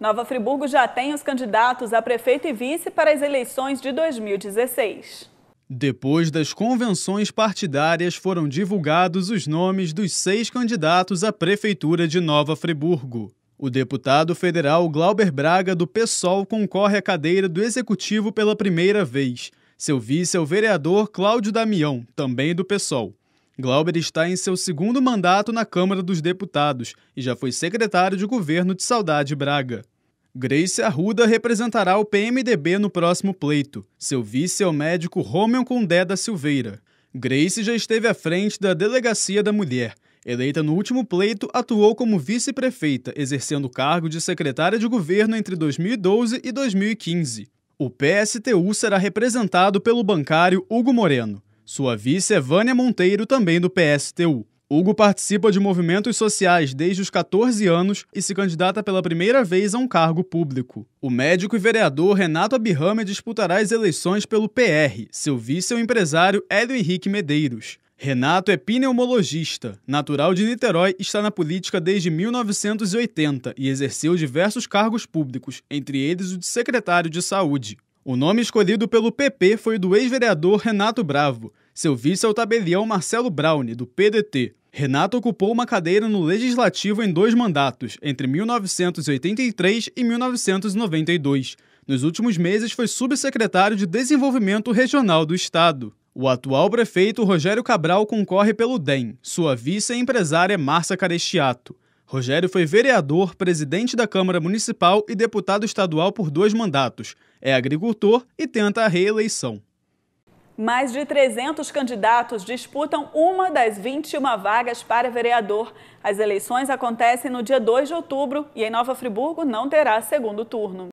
Nova Friburgo já tem os candidatos a prefeito e vice para as eleições de 2016. Depois das convenções partidárias, foram divulgados os nomes dos seis candidatos à Prefeitura de Nova Friburgo. O deputado federal Glauber Braga, do PSOL, concorre à cadeira do Executivo pela primeira vez. Seu vice é o vereador Cláudio Damião, também do PSOL. Glauber está em seu segundo mandato na Câmara dos Deputados e já foi secretário de governo de Saudade Braga. Grace Arruda representará o PMDB no próximo pleito. Seu vice é o médico Romeu Condé da Silveira. Grace já esteve à frente da Delegacia da Mulher. Eleita no último pleito, atuou como vice-prefeita, exercendo o cargo de secretária de governo entre 2012 e 2015. O PSTU será representado pelo bancário Hugo Moreno. Sua vice é Vânia Monteiro, também do PSTU. Hugo participa de movimentos sociais desde os 14 anos e se candidata pela primeira vez a um cargo público. O médico e vereador Renato Abirrame disputará as eleições pelo PR, seu vice é o empresário Hélio Henrique Medeiros. Renato é pneumologista, natural de Niterói, está na política desde 1980 e exerceu diversos cargos públicos, entre eles o de secretário de saúde. O nome escolhido pelo PP foi o do ex-vereador Renato Bravo. Seu vice é o tabelião Marcelo Brown, do PDT. Renato ocupou uma cadeira no Legislativo em dois mandatos, entre 1983 e 1992. Nos últimos meses, foi subsecretário de Desenvolvimento Regional do Estado. O atual prefeito Rogério Cabral concorre pelo DEM, sua vice é empresária Márcia Carestiato. Rogério foi vereador, presidente da Câmara Municipal e deputado estadual por dois mandatos. É agricultor e tenta a reeleição. Mais de 300 candidatos disputam uma das 21 vagas para vereador. As eleições acontecem no dia 2 de outubro e em Nova Friburgo não terá segundo turno.